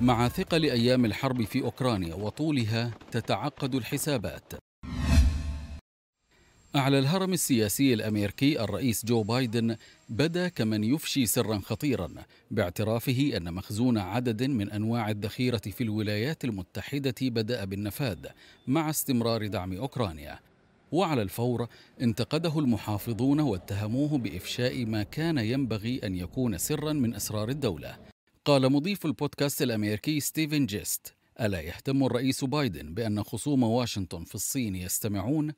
مع ثقل ايام الحرب في اوكرانيا وطولها تتعقد الحسابات. اعلى الهرم السياسي الامريكي الرئيس جو بايدن بدا كمن يفشي سرا خطيرا باعترافه ان مخزون عدد من انواع الذخيره في الولايات المتحده بدا بالنفاذ مع استمرار دعم اوكرانيا. وعلى الفور انتقده المحافظون واتهموه بافشاء ما كان ينبغي ان يكون سرا من اسرار الدوله قال مضيف البودكاست الأمريكي ستيفن جيست ألا يهتم الرئيس بايدن بأن خصوم واشنطن في الصين يستمعون؟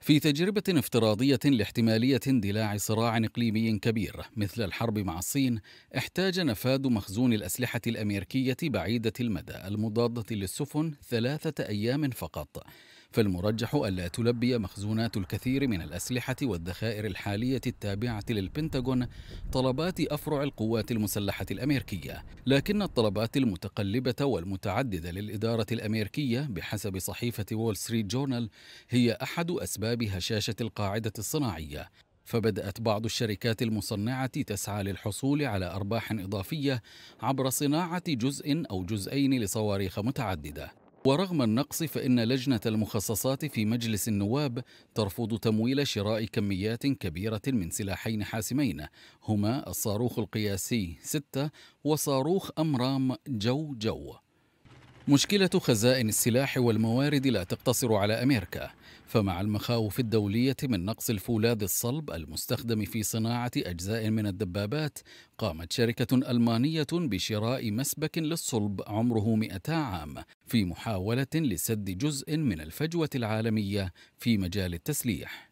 في تجربة افتراضية لاحتمالية اندلاع صراع إقليمي كبير مثل الحرب مع الصين، احتاج نفاذ مخزون الأسلحة الأمريكية بعيدة المدى المضادة للسفن ثلاثة أيام فقط فالمرجح ألا تلبي مخزونات الكثير من الأسلحة والذخائر الحالية التابعة للبنتاغون طلبات أفرع القوات المسلحة الأمريكية لكن الطلبات المتقلبة والمتعددة للإدارة الأمريكية بحسب صحيفة وول ستريت جورنال هي أحد أسباب هشاشة القاعدة الصناعية فبدأت بعض الشركات المصنعة تسعى للحصول على أرباح إضافية عبر صناعة جزء أو جزئين لصواريخ متعددة ورغم النقص فإن لجنة المخصصات في مجلس النواب ترفض تمويل شراء كميات كبيرة من سلاحين حاسمين هما الصاروخ القياسي 6 وصاروخ أمرام جو جو مشكلة خزائن السلاح والموارد لا تقتصر على أمريكا فمع المخاوف الدولية من نقص الفولاذ الصلب المستخدم في صناعة أجزاء من الدبابات قامت شركة ألمانية بشراء مسبك للصلب عمره 200 عام في محاولة لسد جزء من الفجوة العالمية في مجال التسليح